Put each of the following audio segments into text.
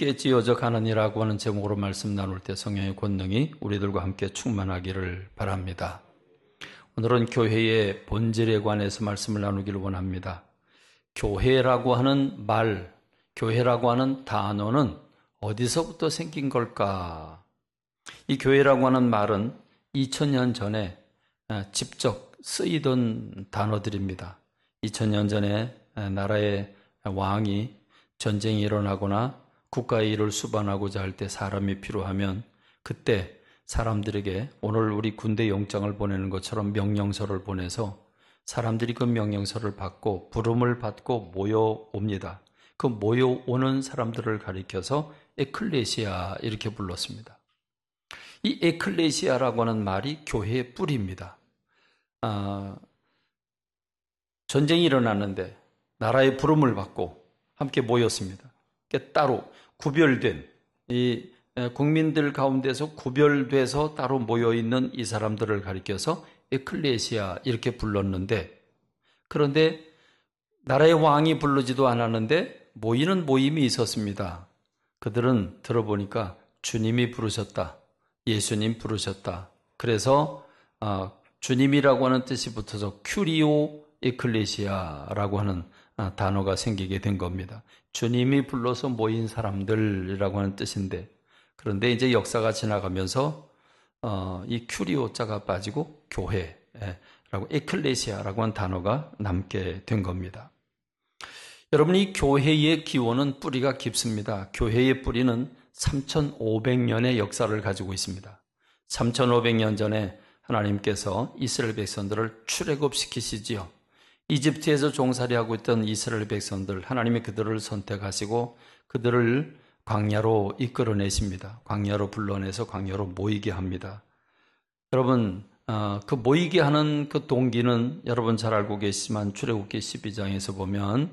함께 지어져 가느니라고 하는 제목으로 말씀 나눌 때 성령의 권능이 우리들과 함께 충만하기를 바랍니다. 오늘은 교회의 본질에 관해서 말씀을 나누기를 원합니다. 교회라고 하는 말, 교회라고 하는 단어는 어디서부터 생긴 걸까? 이 교회라고 하는 말은 2000년 전에 직접 쓰이던 단어들입니다. 2000년 전에 나라의 왕이 전쟁이 일어나거나 국가의 일을 수반하고자 할 때 사람이 필요하면 그때 사람들에게 오늘 우리 군대 영장을 보내는 것처럼 명령서를 보내서 사람들이 그 명령서를 받고 부름을 받고 모여옵니다. 그 모여오는 사람들을 가리켜서 에클레시아 이렇게 불렀습니다. 이 에클레시아라고 하는 말이 교회의 뿌리입니다. 아, 전쟁이 일어났는데 나라의 부름을 받고 함께 모였습니다. 따로 구별된 이 국민들 가운데서 구별돼서 따로 모여 있는 이 사람들을 가리켜서 에클레시아 이렇게 불렀는데 그런데 나라의 왕이 부르지도 않았는데 모이는 모임이 있었습니다. 그들은 들어보니까 주님이 부르셨다. 예수님 부르셨다. 그래서 아, 주님이라고 하는 뜻이 붙어서 큐리오 에클레시아라고 하는 단어가 생기게 된 겁니다. 주님이 불러서 모인 사람들이라고 하는 뜻인데 그런데 이제 역사가 지나가면서 어, 이 큐리오자가 빠지고 교회라고 예, 에클레시아라고 한 단어가 남게 된 겁니다. 여러분 이 교회의 기원은 뿌리가 깊습니다. 교회의 뿌리는 3,500년의 역사를 가지고 있습니다. 3,500년 전에 하나님께서 이스라엘 백성들을 출애굽시키시지요. 이집트에서 종살이 하고 있던 이스라엘 백성들 하나님이 그들을 선택하시고 그들을 광야로 이끌어내십니다. 광야로 불러내서 광야로 모이게 합니다. 여러분 어, 그 모이게 하는 그 동기는 여러분 잘 알고 계시지만 출애굽기 12장에서 보면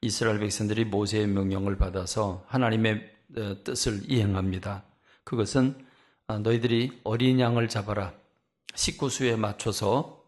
이스라엘 백성들이 모세의 명령을 받아서 하나님의 어, 뜻을 이행합니다. 그것은 어, 너희들이 어린 양을 잡아라. 식구수에 맞춰서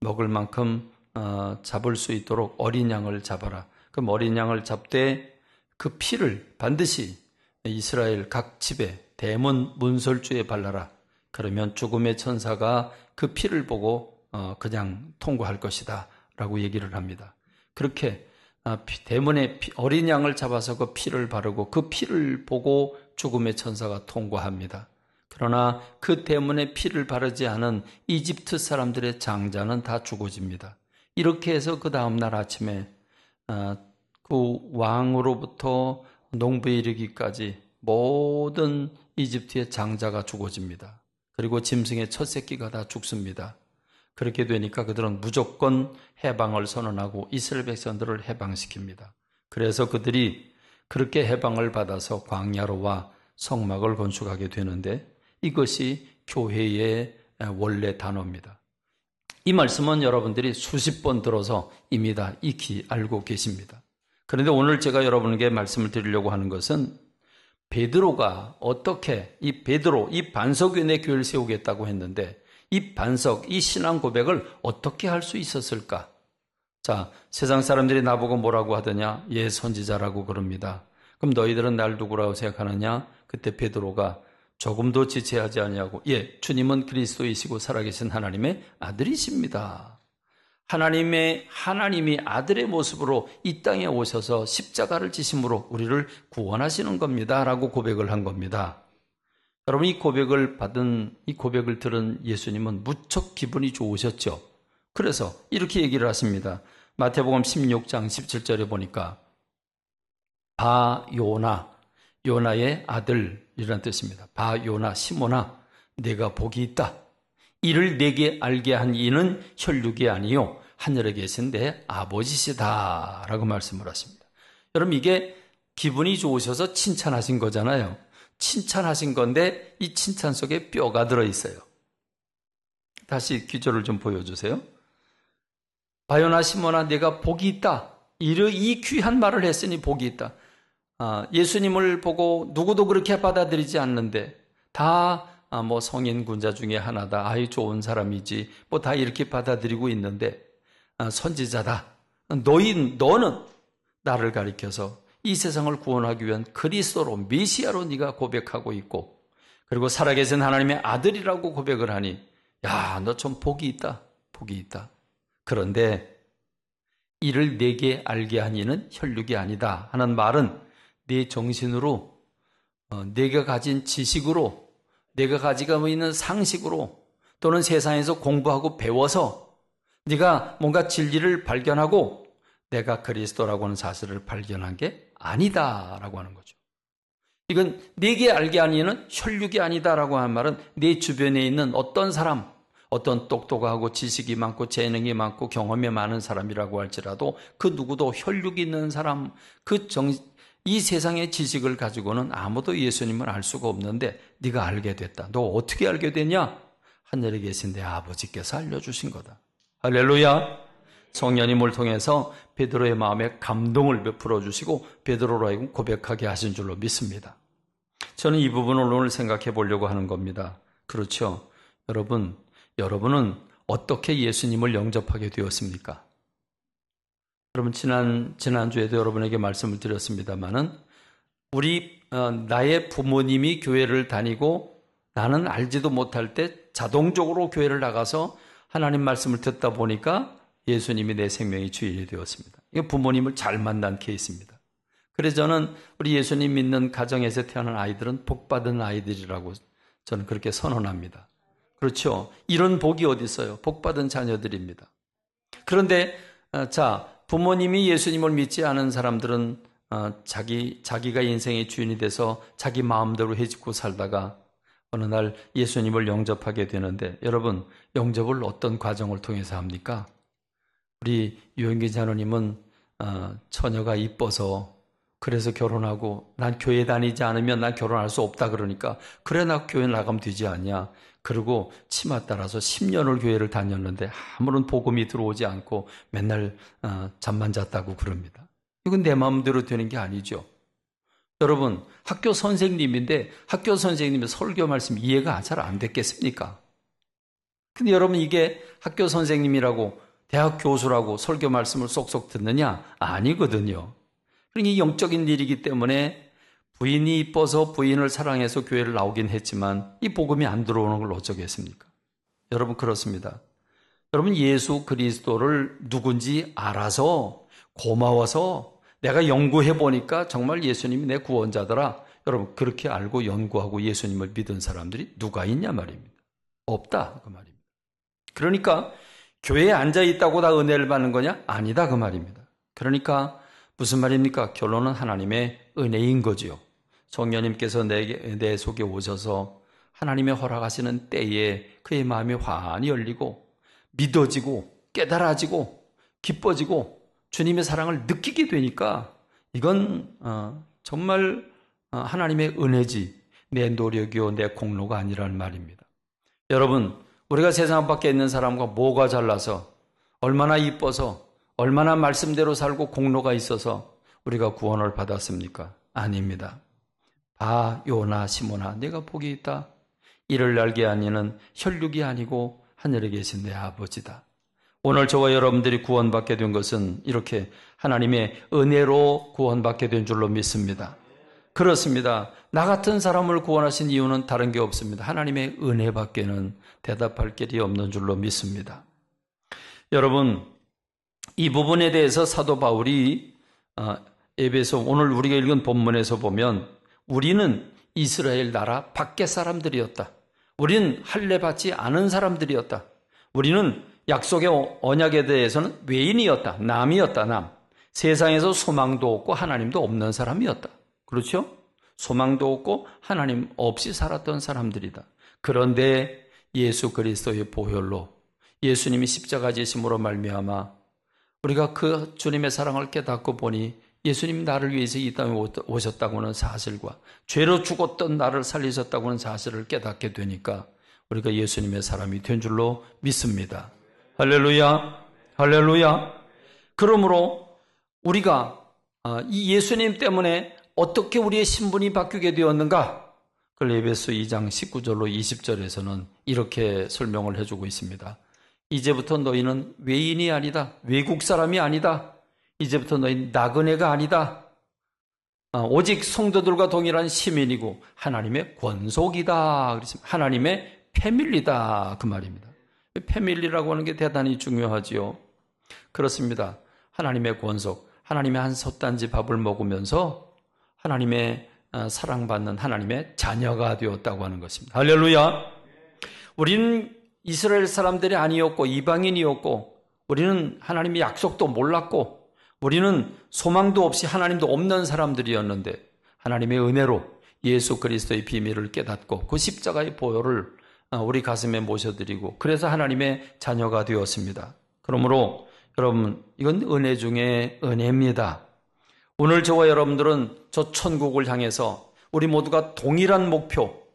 먹을 만큼 어, 잡을 수 있도록 어린 양을 잡아라. 그럼 어린 양을 잡되 그 피를 반드시 이스라엘 각 집에 대문 문설주에 발라라. 그러면 죽음의 천사가 그 피를 보고 어, 그냥 통과할 것이다. 라고 얘기를 합니다. 그렇게 아, 대문의 어린 양을 잡아서 그 피를 바르고 그 피를 보고 죽음의 천사가 통과합니다. 그러나 그대문의 피를 바르지 않은 이집트 사람들의 장자는 다 죽어집니다. 이렇게 해서 그 다음날 아침에 어, 그 왕으로부터 농부에 이르기까지 모든 이집트의 장자가 죽어집니다. 그리고 짐승의 첫 새끼가 다 죽습니다. 그렇게 되니까 그들은 무조건 해방을 선언하고 이스라엘 백성들을 해방시킵니다. 그래서 그들이 그렇게 해방을 받아서 광야로 와 성막을 건축하게 되는데 이것이 교회의 원래 단어입니다. 이 말씀은 여러분들이 수십 번 들어서 이미 다 익히 알고 계십니다. 그런데 오늘 제가 여러분에게 말씀을 드리려고 하는 것은 베드로가 어떻게 이 베드로 이 반석 위에 교회를 세우겠다고 했는데 이 반석 이 신앙 고백을 어떻게 할 수 있었을까? 자, 세상 사람들이 나보고 뭐라고 하더냐? 예, 선지자라고 그럽니다. 그럼 너희들은 날 누구라고 생각하느냐? 그때 베드로가 조금도 지체하지 아니하고 예 주님은 그리스도이시고 살아계신 하나님의 아들이십니다. 하나님의 하나님이 아들의 모습으로 이 땅에 오셔서 십자가를 지심으로 우리를 구원하시는 겁니다라고 고백을 한 겁니다. 여러분 이 고백을 받은 이 고백을 들은 예수님은 무척 기분이 좋으셨죠. 그래서 이렇게 얘기를 하십니다. 마태복음 16장 17절에 보니까 바요나 요나의 아들이라는 뜻입니다. 바 요나 시모나 내가 복이 있다. 이를 내게 알게 한 이는 혈육이 아니요 하늘에 계신 내 아버지시다라고 말씀을 하십니다. 여러분 이게 기분이 좋으셔서 칭찬하신 거잖아요. 칭찬하신 건데 이 칭찬 속에 뼈가 들어 있어요. 다시 기절을 좀 보여주세요. 바요나 시모나 내가 복이 있다. 이르 이 귀한 말을 했으니 복이 있다. 아, 예수님을 보고 누구도 그렇게 받아들이지 않는데 다뭐 아, 성인 군자 중에 하나다. 아이 좋은 사람이지. 뭐 다 이렇게 받아들이고 있는데 아, 선지자다. 너인 너는 나를 가리켜서 이 세상을 구원하기 위한 그리스도로 메시아로 네가 고백하고 있고 그리고 살아계신 하나님의 아들이라고 고백을 하니 야, 너 좀 복이 있다. 복이 있다. 그런데 이를 내게 알게 하니는 혈육이 아니다 하는 말은 내 정신으로 어, 내가 가진 지식으로 내가 가지고 있는 상식으로 또는 세상에서 공부하고 배워서 네가 뭔가 진리를 발견하고 내가 그리스도라고 하는 사실을 발견한 게 아니다라고 하는 거죠. 이건 내게 알게 아니는 혈육이 아니다라고 하는 말은 내 주변에 있는 어떤 사람, 어떤 똑똑하고 지식이 많고 재능이 많고 경험이 많은 사람이라고 할지라도 그 누구도 혈육이 있는 사람, 그 정, 이 세상의 지식을 가지고는 아무도 예수님을 알 수가 없는데 네가 알게 됐다. 너 어떻게 알게 됐냐? 하늘에 계신 내 아버지께서 알려주신 거다. 할렐루야. 성년님을 통해서 베드로의 마음에 감동을 베풀어 주시고 베드로로 하여금 고백하게 하신 줄로 믿습니다. 저는 이 부분을 오늘 생각해 보려고 하는 겁니다. 그렇죠. 여러분, 여러분은 어떻게 예수님을 영접하게 되었습니까? 여러분 지난 지난주에도 여러분에게 말씀을 드렸습니다마는 우리 어, 나의 부모님이 교회를 다니고 나는 알지도 못할 때 자동적으로 교회를 나가서 하나님 말씀을 듣다 보니까 예수님이 내 생명의 주인이 되었습니다. 이게 부모님을 잘 만난 케이스입니다. 그래서 저는 우리 예수님 믿는 가정에서 태어난 아이들은 복받은 아이들이라고 저는 그렇게 선언합니다. 그렇죠. 이런 복이 어디 있어요? 복받은 자녀들입니다. 그런데 어, 자 부모님이 예수님을 믿지 않은 사람들은 어, 자기 자기가 인생의 주인이 돼서 자기 마음대로 해집고 살다가 어느 날 예수님을 영접하게 되는데 여러분 영접을 어떤 과정을 통해서 합니까? 우리 유영기 자녀님은 어, 처녀가 이뻐서 그래서 결혼하고 난 교회 다니지 않으면 난 결혼할 수 없다 그러니까 그래 나 교회 나가면 되지 않냐 그리고 치마 따라서 10년을 교회를 다녔는데 아무런 복음이 들어오지 않고 맨날 어, 잠만 잤다고 그럽니다. 이건 내 마음대로 되는 게 아니죠. 여러분, 학교 선생님인데 학교 선생님의 설교 말씀 이해가 잘 안 됐겠습니까? 근데 여러분 이게 학교 선생님이라고 대학 교수라고 설교 말씀을 쏙쏙 듣느냐? 아니거든요. 그러니 영적인 일이기 때문에 부인이 이뻐서 부인을 사랑해서 교회를 나오긴 했지만 이 복음이 안 들어오는 걸 어쩌겠습니까? 여러분 그렇습니다. 여러분 예수 그리스도를 누군지 알아서 고마워서 내가 연구해 보니까 정말 예수님이 내 구원자더라. 여러분 그렇게 알고 연구하고 예수님을 믿은 사람들이 누가 있냐 말입니다. 없다 그 말입니다. 그러니까 교회에 앉아 있다고 다 은혜를 받는 거냐? 아니다 그 말입니다. 그러니까 무슨 말입니까? 결론은 하나님의 은혜인 거지요. 성녀님께서 내, 내 속에 오셔서 하나님의 허락하시는 때에 그의 마음이 환히 열리고 믿어지고 깨달아지고 기뻐지고 주님의 사랑을 느끼게 되니까 이건 어, 정말 어, 하나님의 은혜지 내 노력이요 내 공로가 아니란 말입니다. 여러분 우리가 세상 밖에 있는 사람과 뭐가 잘나서 얼마나 이뻐서 얼마나 말씀대로 살고 공로가 있어서 우리가 구원을 받았습니까? 아닙니다. 아 요나 시모나 내가 복이 있다. 이를 날게 하니는 혈육이 아니고 하늘에 계신 내 아버지다. 오늘 저와 여러분들이 구원받게 된 것은 이렇게 하나님의 은혜로 구원받게 된 줄로 믿습니다. 그렇습니다. 나 같은 사람을 구원하신 이유는 다른 게 없습니다. 하나님의 은혜밖에는 대답할 길이 없는 줄로 믿습니다. 여러분, 이 부분에 대해서 사도 바울이 어, 에베소 오늘 우리가 읽은 본문에서 보면 우리는 이스라엘 나라 밖의 사람들이었다. 우리는 할례 받지 않은 사람들이었다. 우리는 약속의 언약에 대해서는 외인이었다. 남이었다. 남. 세상에서 소망도 없고 하나님도 없는 사람이었다. 그렇죠? 소망도 없고 하나님 없이 살았던 사람들이다. 그런데 예수 그리스도의 보혈로 예수님이 십자가 지심으로 말미암아 우리가 그 주님의 사랑을 깨닫고 보니 예수님 나를 위해서 이 땅에 오셨다고 하는 사실과 죄로 죽었던 나를 살리셨다고 하는 사실을 깨닫게 되니까 우리가 예수님의 사람이 된 줄로 믿습니다. 할렐루야, 할렐루야. 그러므로 우리가 아, 이 예수님 때문에 어떻게 우리의 신분이 바뀌게 되었는가? 그레베스 2장 19절로 20절에서는 이렇게 설명을 해주고 있습니다. 이제부터 너희는 외인이 아니다. 외국 사람이 아니다. 이제부터 너희 나그네가 아니다. 어, 오직 성도들과 동일한 시민이고 하나님의 권속이다. 하나님의 패밀리다. 그 말입니다. 패밀리라고 하는 게 대단히 중요하지요. 그렇습니다. 하나님의 권속, 하나님의 한 솥단지 밥을 먹으면서 하나님의 어, 사랑받는 하나님의 자녀가 되었다고 하는 것입니다. 할렐루야. 우리는 이스라엘 사람들이 아니었고 이방인이었고 우리는 하나님의 약속도 몰랐고 우리는 소망도 없이 하나님도 없는 사람들이었는데 하나님의 은혜로 예수 그리스도의 비밀을 깨닫고 그 십자가의 보혈을 어, 우리 가슴에 모셔드리고 그래서 하나님의 자녀가 되었습니다. 그러므로 여러분 이건 은혜 중에 은혜입니다. 오늘 저와 여러분들은 저 천국을 향해서 우리 모두가 동일한 목표,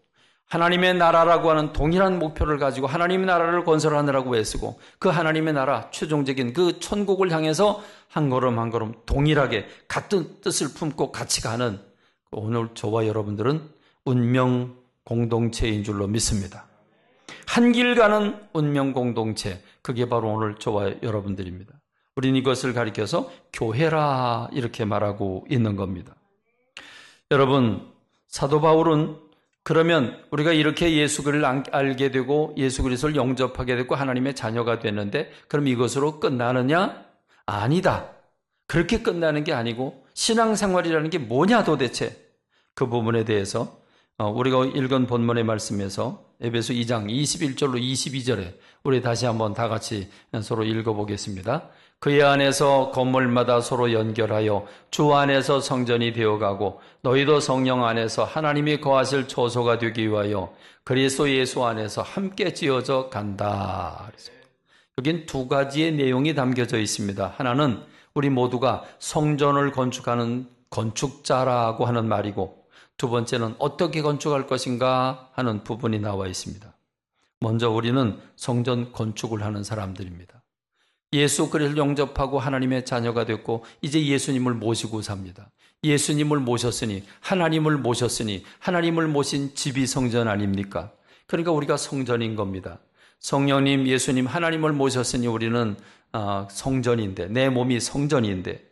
하나님의 나라라고 하는 동일한 목표를 가지고 하나님의 나라를 건설하느라고 애쓰고 그 하나님의 나라 최종적인 그 천국을 향해서 한 걸음 한 걸음 동일하게 같은 뜻을 품고 같이 가는 그 오늘 저와 여러분들은 운명 공동체인 줄로 믿습니다. 한 길 가는 운명 공동체 그게 바로 오늘 저와 여러분들입니다. 우린 이것을 가리켜서 교회라 이렇게 말하고 있는 겁니다. 여러분 사도 바울은 그러면 우리가 이렇게 예수 그를 알게 되고 예수 그리스도를 영접하게 되고 하나님의 자녀가 되는데 그럼 이것으로 끝나느냐? 아니다. 그렇게 끝나는 게 아니고 신앙생활이라는 게 뭐냐 도대체 그 부분에 대해서 어, 우리가 읽은 본문의 말씀에서 에베소 2장 21절로 22절에 우리 다시 한번 다 같이 서로 읽어보겠습니다. 그의 안에서 건물마다 서로 연결하여 주 안에서 성전이 되어가고 너희도 성령 안에서 하나님이 거하실 초소가 되기 위하여 그리스도 예수 안에서 함께 지어져 간다. 여긴 두 가지의 내용이 담겨져 있습니다. 하나는 우리 모두가 성전을 건축하는 건축자라고 하는 말이고 두 번째는 어떻게 건축할 것인가 하는 부분이 나와 있습니다. 먼저 우리는 성전 건축을 하는 사람들입니다. 예수 그리스도 영접하고 하나님의 자녀가 됐고 이제 예수님을 모시고 삽니다. 예수님을 모셨으니 하나님을 모셨으니 하나님을 모신 집이 성전 아닙니까? 그러니까 우리가 성전인 겁니다. 성령님, 예수님, 하나님을 모셨으니 우리는 아, 성전인데 내 몸이 성전인데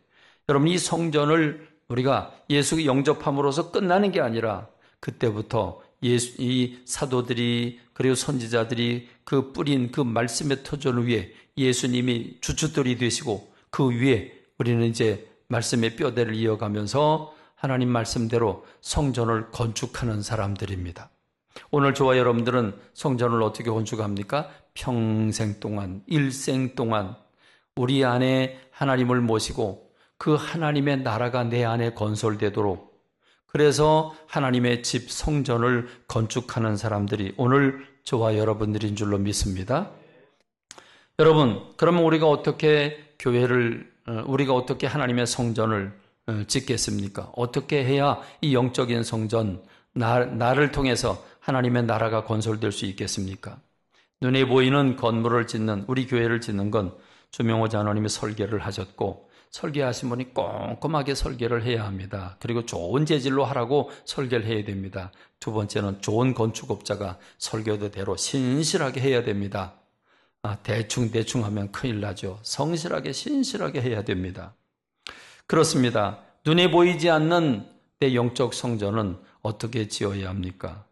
여러분 이 성전을 우리가 예수의 영접함으로서 끝나는 게 아니라 그때부터 예수, 이 사도들이 그리고 선지자들이 그 뿌린 그 말씀의 터전 을위해 예수님이 주춧돌이 되시고 그 위에 우리는 이제 말씀의 뼈대를 이어가면서 하나님 말씀대로 성전을 건축하는 사람들입니다. 오늘 저와 여러분들은 성전을 어떻게 건축합니까? 평생 동안, 일생 동안 우리 안에 하나님을 모시고 그 하나님의 나라가 내 안에 건설되도록 그래서 하나님의 집 성전을 건축하는 사람들이 오늘 저와 여러분들인 줄로 믿습니다. 여러분, 그러면 우리가 어떻게 교회를 어, 우리가 어떻게 하나님의 성전을 어, 짓겠습니까? 어떻게 해야 이 영적인 성전 나, 나를 통해서 하나님의 나라가 건설될 수 있겠습니까? 눈에 보이는 건물을 짓는 우리 교회를 짓는 건 주명호 자로님이 설계를 하셨고 설계하신 분이 꼼꼼하게 설계를 해야 합니다. 그리고 좋은 재질로 하라고 설계를 해야 됩니다. 두 번째는 좋은 건축업자가 설계대로 도 신실하게 해야 됩니다. 아, 대충 대충 하면 큰일 나죠. 성실하게 신실하게 해야 됩니다. 그렇습니다. 눈에 보이지 않는 내 영적 성전은 어떻게 지어야 합니까?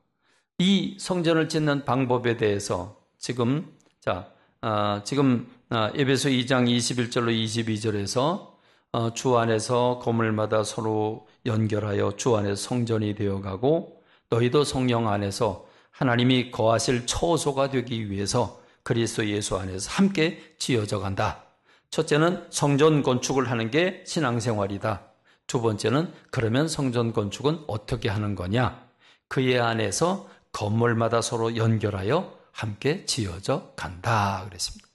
이 성전을 짓는 방법에 대해서 지금 자 아, 지금 어, 에베소 2장 21절로 22절에서 어, 주 안에서 건물마다 서로 연결하여 주안에 성전이 되어가고 너희도 성령 안에서 하나님이 거하실 처소가 되기 위해서 그리스도 예수 안에서 함께 지어져 간다. 첫째는 성전 건축을 하는 게 신앙생활이다. 두 번째는 그러면 성전 건축은 어떻게 하는 거냐? 그의 안에서 건물마다 서로 연결하여 함께 지어져 간다. 그랬습니다.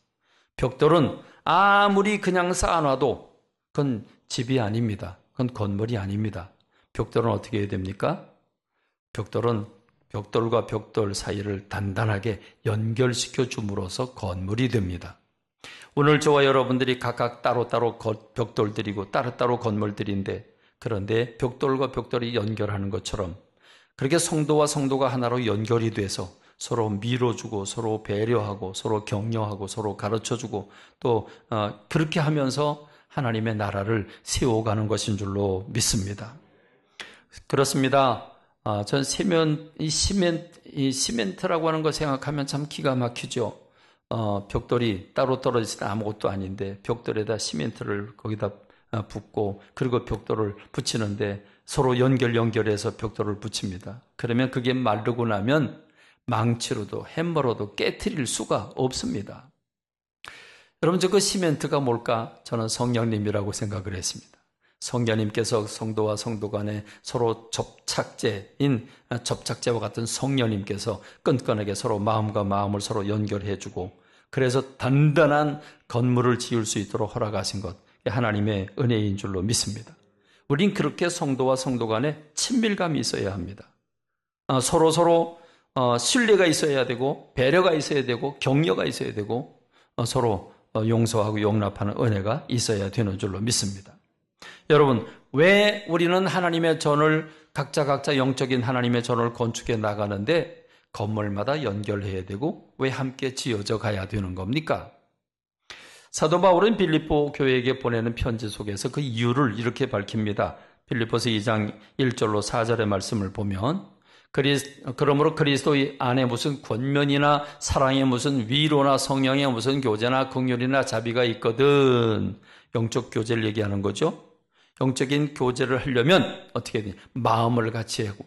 벽돌은 아무리 그냥 쌓아놔도 그건 집이 아닙니다. 그건 건물이 아닙니다. 벽돌은 어떻게 해야 됩니까? 벽돌은 벽돌과 벽돌 사이를 단단하게 연결시켜 줌으로써 건물이 됩니다. 오늘 저와 여러분들이 각각 따로따로 벽돌들이고 따로따로 건물들인데 그런데 벽돌과 벽돌이 연결하는 것처럼 그렇게 성도와 성도가 하나로 연결이 돼서 서로 밀어주고 서로 배려하고 서로 격려하고 서로 가르쳐주고 또 어, 그렇게 하면서 하나님의 나라를 세워가는 것인 줄로 믿습니다. 그렇습니다. 아, 전 세면 이 시멘 이 시멘트라고 하는 거 생각하면 참 기가 막히죠. 어, 벽돌이 따로 떨어지진 아무것도 아닌데 벽돌에다 시멘트를 거기다 어, 붓고 그리고 벽돌을 붙이는데 서로 연결 연결해서 벽돌을 붙입니다. 그러면 그게 마르고 나면 망치로도 햄버로도 깨뜨릴 수가 없습니다. 여러분, 저 그 시멘트가 뭘까? 저는 성령님이라고 생각을 했습니다. 성령님께서 성도와 성도 간에 서로 접착제인 아, 접착제와 같은 성령님께서 끈끈하게 서로 마음과 마음을 서로 연결해주고 그래서 단단한 건물을 지을 수 있도록 허락하신 것 하나님의 은혜인 줄로 믿습니다. 우린 그렇게 성도와 성도 간에 친밀감이 있어야 합니다. 아, 서로 서로 어, 신뢰가 있어야 되고 배려가 있어야 되고 격려가 있어야 되고 어, 서로 어, 용서하고 용납하는 은혜가 있어야 되는 줄로 믿습니다. 여러분 왜 우리는 하나님의 전을 각자 각자 영적인 하나님의 전을 건축해 나가는데 건물마다 연결해야 되고 왜 함께 지어져 가야 되는 겁니까? 사도 바울은 빌립보 교회에게 보내는 편지 속에서 그 이유를 이렇게 밝힙니다. 빌립보서 2장 1절로 4절의 말씀을 보면 그리스, 그러므로 그리스도의 안에 무슨 권면이나 사랑의 무슨 위로나 성령의 무슨 교제나 긍휼이나 자비가 있거든. 영적 교제를 얘기하는 거죠. 영적인 교제를 하려면 어떻게 되 마음을 같이 하고,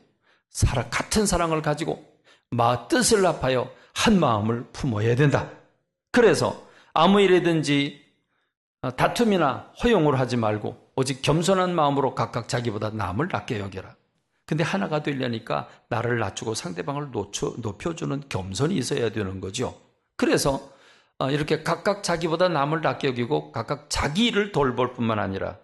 사랑, 같은 사랑을 가지고, 마 뜻을 합하여 한 마음을 품어야 된다. 그래서 아무 일이든지 어, 다툼이나 허용을 하지 말고 오직 겸손한 마음으로 각각 자기보다 남을 낮게 여겨라. 근데 하나가 되려니까 나를 낮추고 상대방을 놓쳐, 높여주는 겸손이 있어야 되는 거죠. 그래서 어, 이렇게 각각 자기보다 남을 낮게 여기고 각각 자기를 돌볼 뿐만 아니라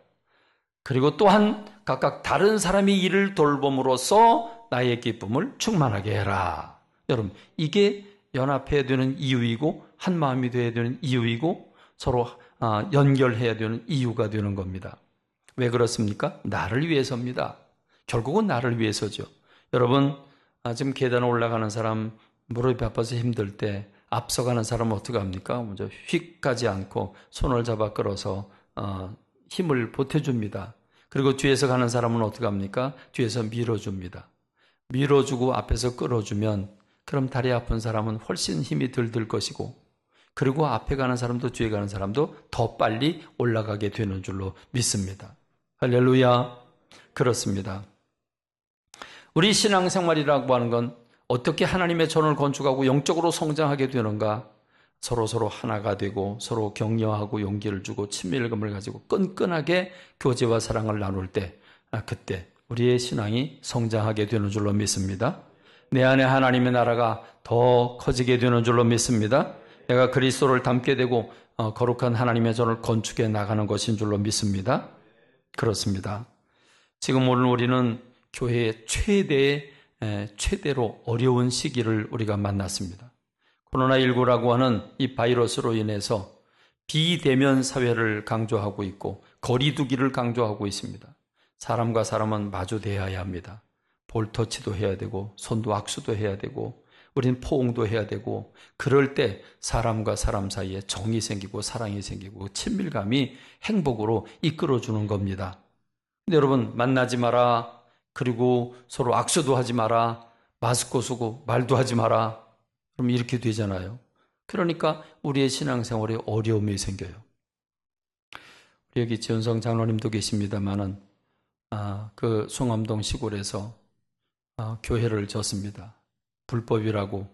그리고 또한 각각 다른 사람이 일을 돌봄으로써 나의 기쁨을 충만하게 해라. 여러분, 이게 연합해야 되는 이유이고 한 마음이 되어야 되는 이유이고 서로 어, 연결해야 되는 이유가 되는 겁니다. 왜 그렇습니까? 나를 위해서입니다. 결국은 나를 위해서죠. 여러분, 아, 지금 계단 올라가는 사람 무릎이 아파서 힘들 때 앞서가는 사람은 어떻게 합니까? 먼저 휙 가지 않고 손을 잡아 끌어서 어, 힘을 보태줍니다. 그리고 뒤에서 가는 사람은 어떻게 합니까? 뒤에서 밀어줍니다. 밀어주고 앞에서 끌어주면 그럼 다리 아픈 사람은 훨씬 힘이 덜들 것이고 그리고 앞에 가는 사람도 뒤에 가는 사람도 더 빨리 올라가게 되는 줄로 믿습니다. 할렐루야. 그렇습니다. 우리 신앙생활이라고 하는 건 어떻게 하나님의 전을 건축하고 영적으로 성장하게 되는가? 서로 서로 하나가 되고 서로 격려하고 용기를 주고 친밀감을 가지고 끈끈하게 교제와 사랑을 나눌 때, 아, 그때 우리의 신앙이 성장하게 되는 줄로 믿습니다. 내 안에 하나님의 나라가 더 커지게 되는 줄로 믿습니다. 내가 그리스도를 닮게 되고 어, 거룩한 하나님의 전을 건축해 나가는 것인 줄로 믿습니다. 그렇습니다. 지금 오늘 우리는 교회의 최대의 최대로 어려운 시기를 우리가 만났습니다. 코로나19라고 하는 이 바이러스로 인해서 비대면 사회를 강조하고 있고 거리두기를 강조하고 있습니다. 사람과 사람은 마주대해야 합니다. 볼터치도 해야 되고 손도 악수도 해야 되고 우린 포옹도 해야 되고 그럴 때 사람과 사람 사이에 정이 생기고 사랑이 생기고 그 친밀감이 행복으로 이끌어주는 겁니다. 근데 여러분 만나지 마라 그리고 서로 악수도 하지 마라. 마스크 쓰고 말도 하지 마라. 그럼 이렇게 되잖아요. 그러니까 우리의 신앙생활에 어려움이 생겨요. 우리 여기 지현성 장로님도 계십니다만은 아, 그 송암동 시골에서 아, 교회를 졌습니다. 불법이라고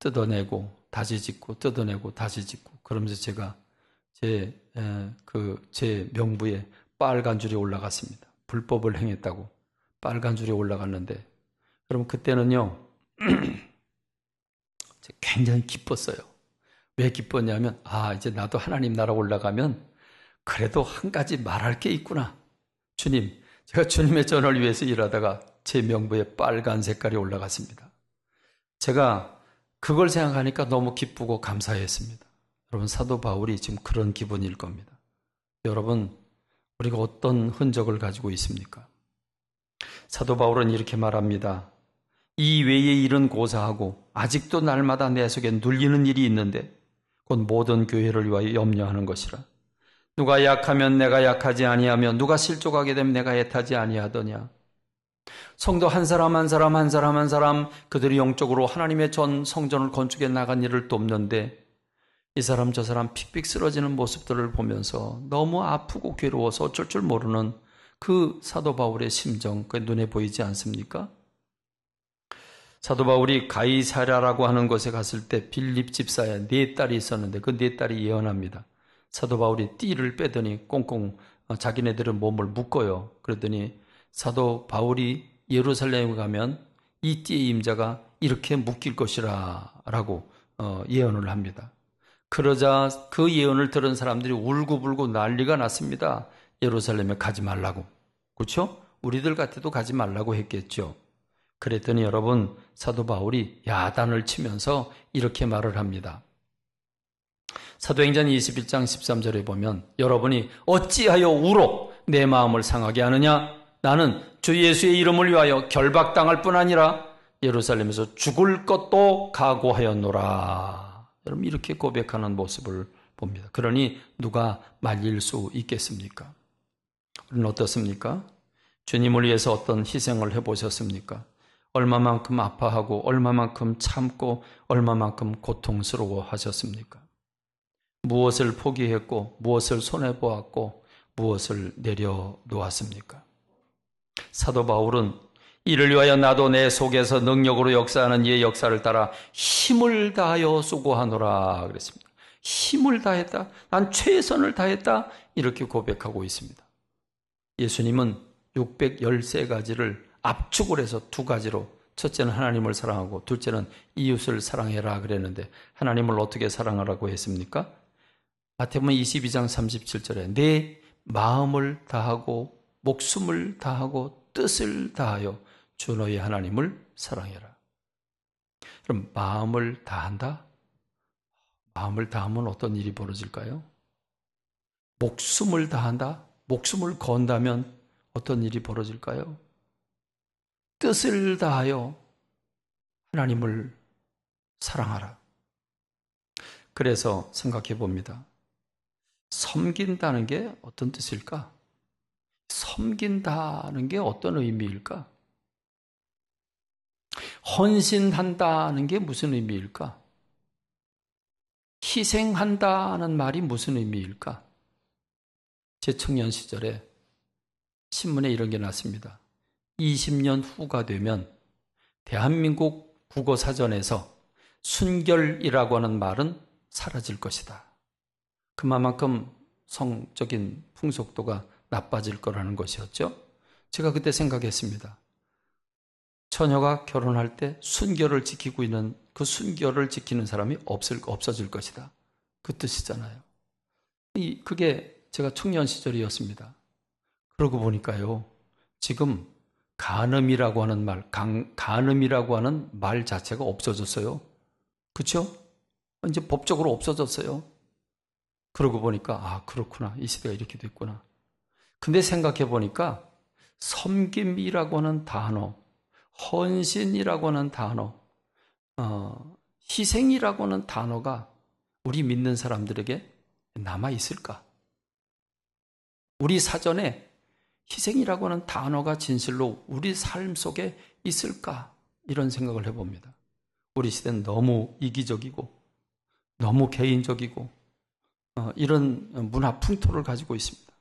뜯어내고 다시 짓고 뜯어내고 다시 짓고 그러면서 제가 제 그제 그, 제 명부에 빨간 줄이 올라갔습니다. 불법을 행했다고. 빨간 줄이 올라갔는데 여러분, 그때는요 굉장히 기뻤어요. 왜 기뻤냐면 아 이제 나도 하나님 나라 올라가면 그래도 한 가지 말할 게 있구나. 주님, 제가 주님의 전을 위해서 일하다가 제 명부에 빨간 색깔이 올라갔습니다. 제가 그걸 생각하니까 너무 기쁘고 감사했습니다. 여러분 사도 바울이 지금 그런 기분일 겁니다. 여러분 우리가 어떤 흔적을 가지고 있습니까? 사도 바울은 이렇게 말합니다. 이 외의 일은 고사하고 아직도 날마다 내 속에 눌리는 일이 있는데 곧 모든 교회를 위하여 염려하는 것이라. 누가 약하면 내가 약하지 아니하며 누가 실족하게 되면 내가 애타지 아니하더냐. 성도 한 사람 한 사람 한 사람 한 사람 그들이 영적으로 하나님의 전 성전을 건축해 나간 일을 돕는데 이 사람 저 사람 픽픽 쓰러지는 모습들을 보면서 너무 아프고 괴로워서 어쩔 줄 모르는 그 사도 바울의 심정, 그 눈에 보이지 않습니까? 사도 바울이 가이사랴라고 하는 곳에 갔을 때 빌립 집사의네 딸이 있었는데 그 네 딸이 예언합니다. 사도 바울이 띠를 빼더니 꽁꽁 어, 자기네들은 몸을 묶어요. 그러더니 사도 바울이 예루살렘에 가면 이 띠의 임자가 이렇게 묶일 것이라라고 어, 예언을 합니다. 그러자 그 예언을 들은 사람들이 울고불고 난리가 났습니다. 예루살렘에 가지 말라고. 그렇죠? 우리들 같아도 가지 말라고 했겠죠. 그랬더니 여러분 사도 바울이 야단을 치면서 이렇게 말을 합니다. 사도행전 21장 13절에 보면 여러분이 어찌하여 우로 내 마음을 상하게 하느냐? 나는 주 예수의 이름을 위하여 결박당할 뿐 아니라 예루살렘에서 죽을 것도 각오하였노라. 여러분 이렇게 고백하는 모습을 봅니다. 그러니 누가 말릴 수 있겠습니까? 여러분 어떻습니까? 주님을 위해서 어떤 희생을 해보셨습니까? 얼마만큼 아파하고, 얼마만큼 참고, 얼마만큼 고통스러워 하셨습니까? 무엇을 포기했고, 무엇을 손해보았고, 무엇을 내려놓았습니까? 사도 바울은 이를 위하여 나도 내 속에서 능력으로 역사하는 이의 역사를 따라 힘을 다하여 수고하노라 그랬습니다. 힘을 다했다. 난 최선을 다했다. 이렇게 고백하고 있습니다. 예수님은 613가지를 압축을 해서 두 가지로 첫째는 하나님을 사랑하고 둘째는 이웃을 사랑해라 그랬는데 하나님을 어떻게 사랑하라고 했습니까? 마태복음 22장 37절에 내 마음을 다하고 목숨을 다하고 뜻을 다하여 주 너의 하나님을 사랑해라. 그럼 마음을 다한다? 마음을 다하면 어떤 일이 벌어질까요? 목숨을 다한다? 목숨을 건다면 어떤 일이 벌어질까요? 뜻을 다하여 하나님을 사랑하라. 그래서 생각해 봅니다. 섬긴다는 게 어떤 뜻일까? 섬긴다는 게 어떤 의미일까? 헌신한다는 게 무슨 의미일까? 희생한다는 말이 무슨 의미일까? 제 청년 시절에 신문에 이런 게 났습니다. 20년 후가 되면 대한민국 국어사전에서 순결이라고 하는 말은 사라질 것이다. 그만큼 성적인 풍속도가 나빠질 거라는 것이었죠. 제가 그때 생각했습니다. 처녀가 결혼할 때 순결을 지키고 있는 그 순결을 지키는 사람이 없을 없어질 것이다. 그 뜻이잖아요. 이 그게 제가 청년 시절이었습니다. 그러고 보니까요, 지금 간음이라고 하는 말, 간, 간음이라고 하는 말 자체가 없어졌어요. 그쵸? 이제 법적으로 없어졌어요. 그러고 보니까, 아, 그렇구나. 이 시대가 이렇게 됐구나. 근데 생각해 보니까, 섬김이라고 하는 단어, 헌신이라고 하는 단어, 어, 희생이라고 하는 단어가 우리 믿는 사람들에게 남아 있을까? 우리 사전에 희생이라고 하는 단어가 진실로 우리 삶 속에 있을까? 이런 생각을 해봅니다. 우리 시대는 너무 이기적이고, 너무 개인적이고, 어, 이런 문화 풍토를 가지고 있습니다.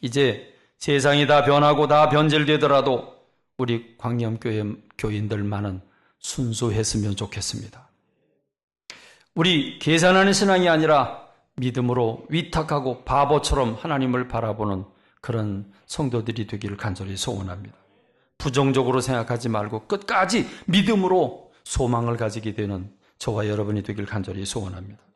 이제 세상이 다 변하고 다 변질되더라도 우리 광염교회 교인들만은 순수했으면 좋겠습니다. 우리 계산하는 신앙이 아니라 믿음으로 위탁하고 바보처럼 하나님을 바라보는 그런 성도들이 되기를 간절히 소원합니다. 부정적으로 생각하지 말고 끝까지 믿음으로 소망을 가지게 되는 저와 여러분이 되길 간절히 소원합니다.